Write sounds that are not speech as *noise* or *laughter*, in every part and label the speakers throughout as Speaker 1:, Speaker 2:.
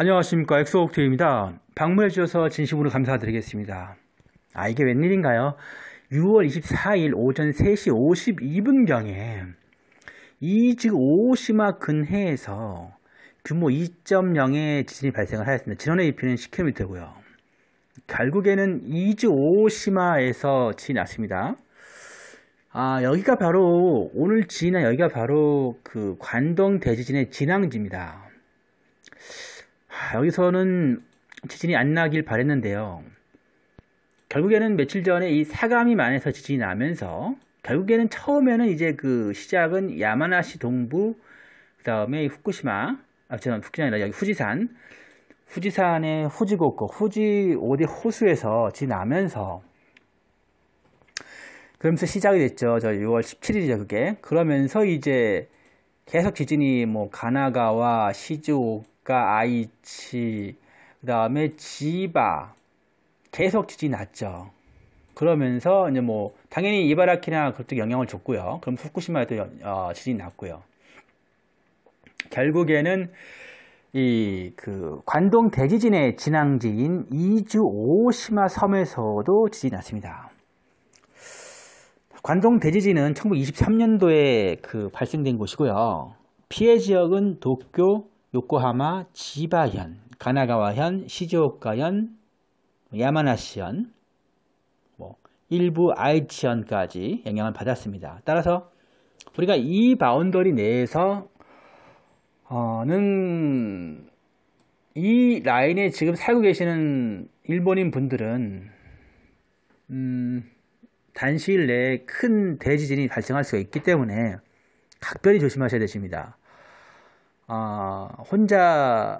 Speaker 1: 안녕하십니까 엑소옥트입니다 방문해 주셔서 진심으로 감사드리겠습니다. 아 이게 웬일인가요? 6월 24일 오전 3시 52분경에 이즈 오시마 근해에서 규모 2.0의 지진이 발생을 하였습니다. 지난해 입히는 10km고요. 결국에는 이즈 오시마에서 지진이 났습니다. 아, 여기가 바로 오늘 지나 진 여기가 바로 그 관동 대지진의 진앙지입니다. 여기서는 지진이 안 나길 바랬는데요. 결국에는 며칠 전에 이 사가미만에서 지진이 나면서 결국에는 처음에는 이제 그 시작은 야마나시 동부 그 다음에 후쿠시마 아 저는 후쿠시마 아니라 여기 후지산 후지산의 후지고코 후지 오디 호수에서 지나면서 그러면서 시작이 됐죠. 저 6월 17일이죠 그게 그러면서 이제 계속 지진이 뭐 가나가와 시즈오 아이치, 그 다음에 지바. 계속 지진이 났죠. 그러면서 이제 뭐 당연히 이바라키나 그것도 영향을 줬고요. 그럼 후쿠시마에도 어, 지진이 났고요. 결국에는 이 그 관동 대지진의 진앙지인 이주 오시마 섬에서도 지진이 났습니다. 관동 대지진은 1923년도에 그 발생된 곳이고요. 피해 지역은 도쿄, 요코하마, 지바현, 가나가와현, 시즈오카현, 뭐 야마나시현, 뭐 일부 아이치현까지 영향을 받았습니다. 따라서 우리가 이 바운더리 내에서 는이 라인에 지금 살고 계시는 일본인 분들은 음, 단시일 내에 큰 대지진이 발생할 수가 있기 때문에 각별히 조심하셔야 되십니다 어, 혼자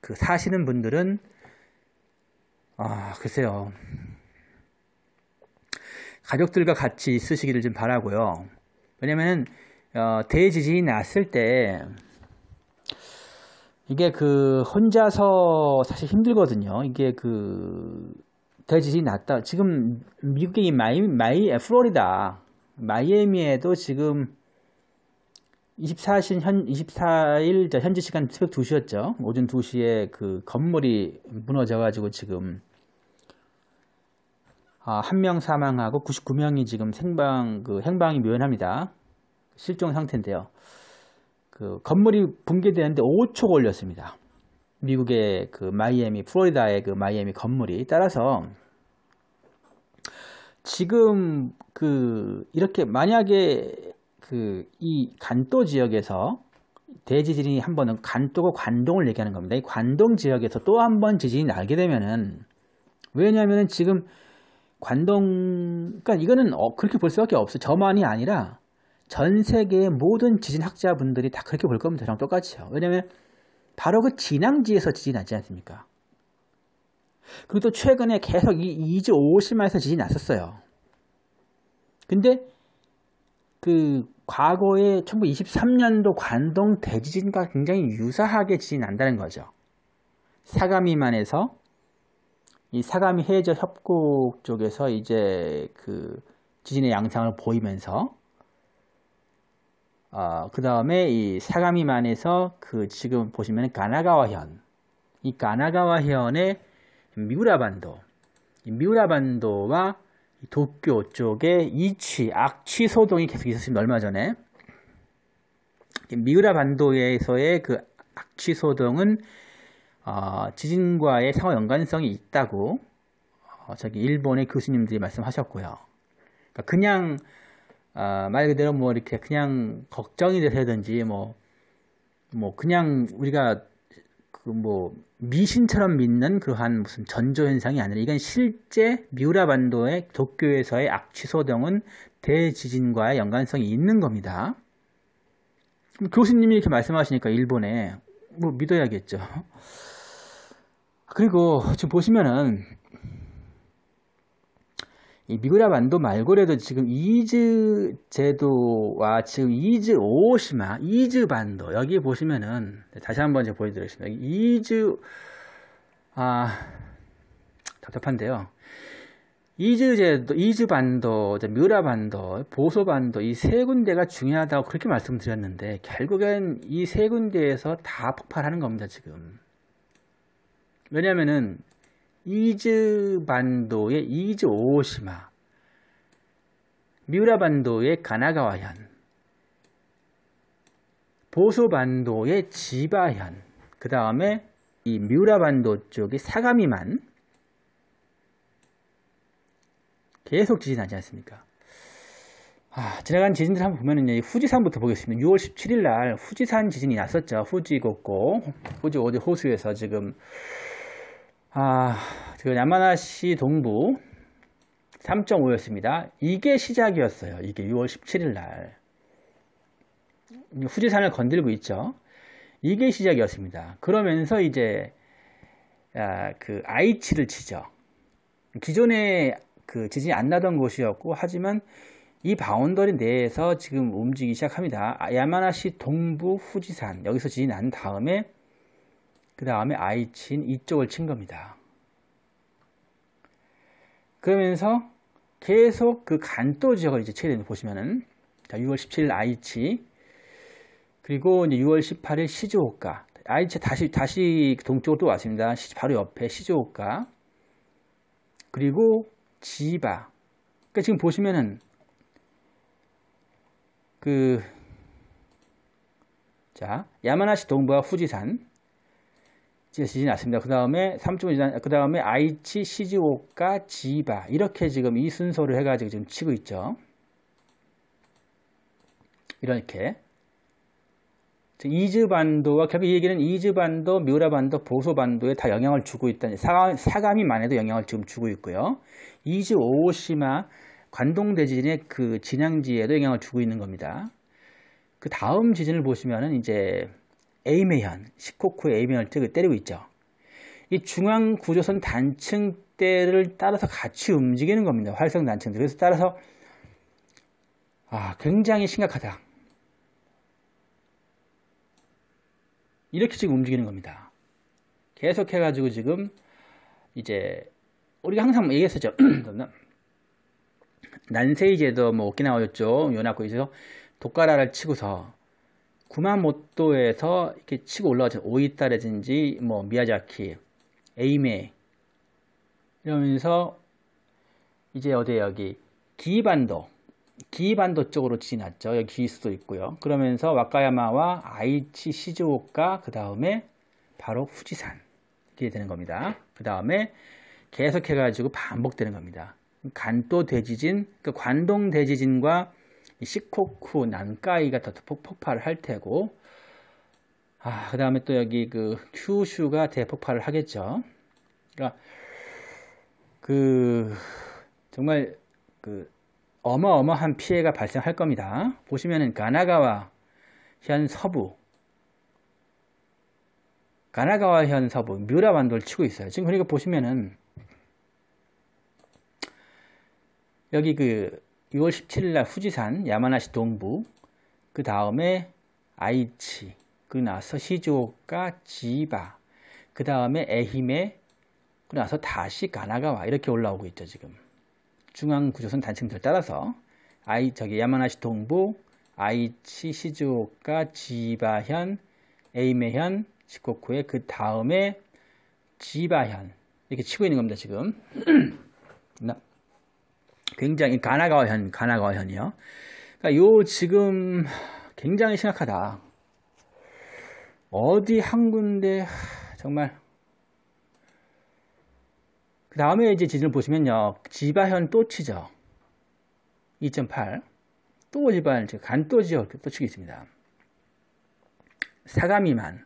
Speaker 1: 그 사시는 분들은 아 글쎄요 가족들과 같이 있으시기를 좀 바라고요. 왜냐면 어, 대지진이 났을 때 이게 그 혼자서 사실 힘들거든요. 이게 그 대지진이 났다. 지금 미국의 마이, 마이 아, 플로리다 마이애미에도 지금 24시 현 24일 현지 시간 새벽 2시였죠. 오전 2시에 그 건물이 무너져 가지고 지금 아, 한명 사망하고 99명이 지금 생방 그 행방이 묘연합니다. 실종 상태인데요. 그 건물이 붕괴되는데 5초 걸렸습니다. 미국의 그 마이애미 플로리다의 그 마이애미 건물이 따라서 지금 그 이렇게 만약에 그이 간도 지역에서 대지진이 한 번은 간도고 관동을 얘기하는 겁니다. 이 관동 지역에서 또 한 번 지진이 나게 되면은 왜냐하면은 지금 관동 그러니까 이거는 어, 그렇게 볼 수밖에 없어. 저만이 아니라 전 세계의 모든 지진학자분들이 다 그렇게 볼 겁니다. 저랑 똑같이요. 왜냐하면 바로 그 진앙지에서 지진이 났지 않습니까? 그리고 또 최근에 계속 이 2주 5호실만에서 지진이 났었어요. 근데 그 과거에 1923년도 관동 대지진과 굉장히 유사하게 지진이 난다는 거죠. 사가미만에서 이 사가미 해저 협곡 쪽에서 이제 그 지진의 양상을 보이면서 어, 그 다음에 이 사가미만에서 그 지금 보시면 가나가와현 이 가나가와현의 미우라반도 미우라반도와 도쿄 쪽에 이치 악취 소동이 계속 있었습니다. 얼마 전에. 미우라 반도에서의 그 악취 소동은 어, 지진과의 상호 연관성이 있다고 어, 저기 일본의 교수님들이 말씀하셨고요. 그러니까 그냥 어, 말 그대로 뭐 이렇게 그냥 걱정이 돼서든지 뭐, 뭐 그냥 우리가 그뭐 미신처럼 믿는 그러한 무슨 전조 현상이 아니라 이건 실제 미우라 반도의 도쿄에서의 악취 소동은 대지진과의 연관성이 있는 겁니다. 교수님이 이렇게 말씀하시니까 일본에 뭐 믿어야겠죠. 그리고 지금 보시면은 이 미구라 반도 말고래도 지금 이즈 제도와 지금 이즈 오시마 이즈 반도 여기 보시면은 다시 한번 제가 보여드리겠습니다. 이즈 아 답답한데요. 이즈 제도, 이즈 반도, 미 뮤라 반도, 보소 반도 이 세 군데가 중요하다고 그렇게 말씀드렸는데 결국엔 이 세 군데에서 다 폭발하는 겁니다 지금. 왜냐하면은 이즈 반도의 이즈 오오시마, 미우라 반도의 가나가와현, 보소 반도의 지바현, 그 다음에 이 미우라 반도 쪽의 사가미만 계속 지진 하지 않습니까? 아, 지나간 지진들 한번 보면은 후지산부터 보겠습니다. 6월 17일 날 후지산 지진이 났었죠. 후지 곳곳, 후지 어디 호수에서 지금 아, 그 야마나시 동부 3.5였습니다. 이게 시작이었어요. 이게 6월 17일 날. 후지산을 건들고 있죠. 이게 시작이었습니다. 그러면서 이제 아, 그 아이치를 치죠. 기존에 그 지진이 안 나던 곳이었고 하지만 이 바운더리 내에서 지금 움직이기 시작합니다. 야마나시 아, 동부 후지산 여기서 지진이 난 다음에 그 다음에 아 I 친 이쪽을 친 겁니다. 그러면서 계속 그 간도 지역을 이제 치게 되는 보시면은 자, 6월 17일 아이치 그리고 이제 6월 18일 시즈오카 아이치 다시 다시 동쪽으로 또 왔습니다. 바로 옆에 시즈오카 그리고 지바 그러니까 지금 보시면은 그 자, 야마나시 동부와 후지산 지진 났습니다. 그 다음에 3.5 지난, 그 다음에 아이치, 시즈오카, 지바 이렇게 지금 이 순서로 해가지고 지금 치고 있죠. 이렇게 이즈 반도와 결국 이 얘기는 이즈 반도, 미우라 반도, 보소 반도에 다 영향을 주고 있다는 사감, 사감이만해도 영향을 지금 주고 있고요. 이즈 오오시마 관동 대지진의 그진양지에도 영향을 주고 있는 겁니다. 그 다음 지진을 보시면은 이제 에이메현 시코쿠 에이메현한을 때리고 있죠. 이 중앙 구조선 단층대를 따라서 같이 움직이는 겁니다. 활성 단층대. 그래서 따라서 아, 굉장히 심각하다. 이렇게 지금 움직이는 겁니다. 계속 해가지고 지금 이제 우리가 항상 뭐 얘기했었죠. *clears throat* 난세이제도 뭐 오키나와였죠. 요나코에서 독가라를 치고서 구마모토에서 이렇게 치고 올라가죠. 오이타레든지 뭐 미야자키, 에이메 이러면서 이제 어제 여기 기반도 기반도 쪽으로 지났죠. 여기 기수도 있고요. 그러면서 와카야마와 아이치 시즈오카 그 다음에 바로 후지산 이게 되는 겁니다. 그 다음에 계속해가지고 반복되는 겁니다. 간도 대지진, 그 관동 대지진과 시코쿠, 난카이 같은 폭발을 할 테고 아, 그 다음에 또 여기 그 큐슈가 대폭발을 하겠죠. 그러니까 그 정말 그 어마어마한 피해가 발생할 겁니다. 보시면은 가나가와 현 서부 가나가와 현 서부 뮤라 반도를 치고 있어요. 지금 그러니까 보시면은 여기 그 6월 17일 날 후지산 야마나시 동부 그 다음에 아이치 그 나서 시조가 지바 그 다음에 에히메 그 나서 다시 가나가와 이렇게 올라오고 있죠 지금 중앙 구조선 단층들 따라서 아이 저기 야마나시 동부 아이치 시즈오카 지바현 에이메현 시코쿠의 그 다음에 지바현 이렇게 치고 있는 겁니다 지금 *clears throat* 굉장히 가나가와 현, 가나가와 현이요. 그러니까 요 지금 굉장히 심각하다. 어디 한 군데 정말 그 다음에 이제 지진을 보시면요. 지바현 또 치죠. 2.8. 또 지바현, 간또 지역 또 치고 있습니다. 사가미만.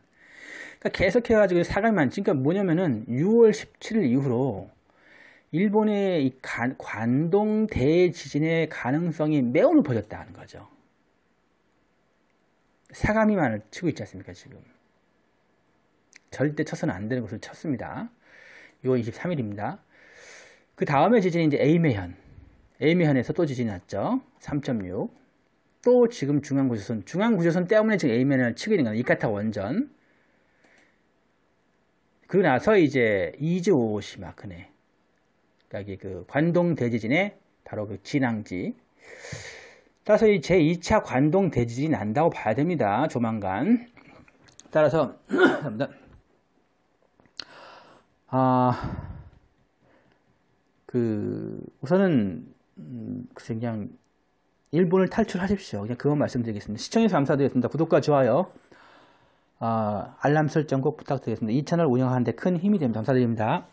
Speaker 1: 그러니까 계속해가지고 사가미만. 그러니까 뭐냐면은 6월 17일 이후로 일본의 간, 관동 대지진의 가능성이 매우 높아졌다는 거죠. 사가미만을 치고 있지 않습니까, 지금? 절대 쳐서는 안 되는 것을 쳤습니다. 6월 23일입니다. 그 다음에 지진이 이제 에이메현. 에이메현에서 또 지진이 났죠. 3.6. 또 지금 중앙구조선. 중앙구조선 때문에 지금 에이메현을 치고 있는 겁니다. 이카타 원전. 그 나서 이제 이즈 오시마크네. 여기 그러니까 그 관동 대지진의 바로 그 진앙지. 따라서 이 제2차 관동 대지진이 난다고 봐야 됩니다. 조만간. 따라서 *clears throat* 아, 그 우선은 음, 그냥 일본을 탈출하십시오. 그냥 그건 말씀드리겠습니다. 시청해서 감사드리겠습니다. 구독과 좋아요, 아, 알람 설정 꼭 부탁드리겠습니다. 이 채널 운영하는데 큰 힘이 됩니다. 감사드립니다.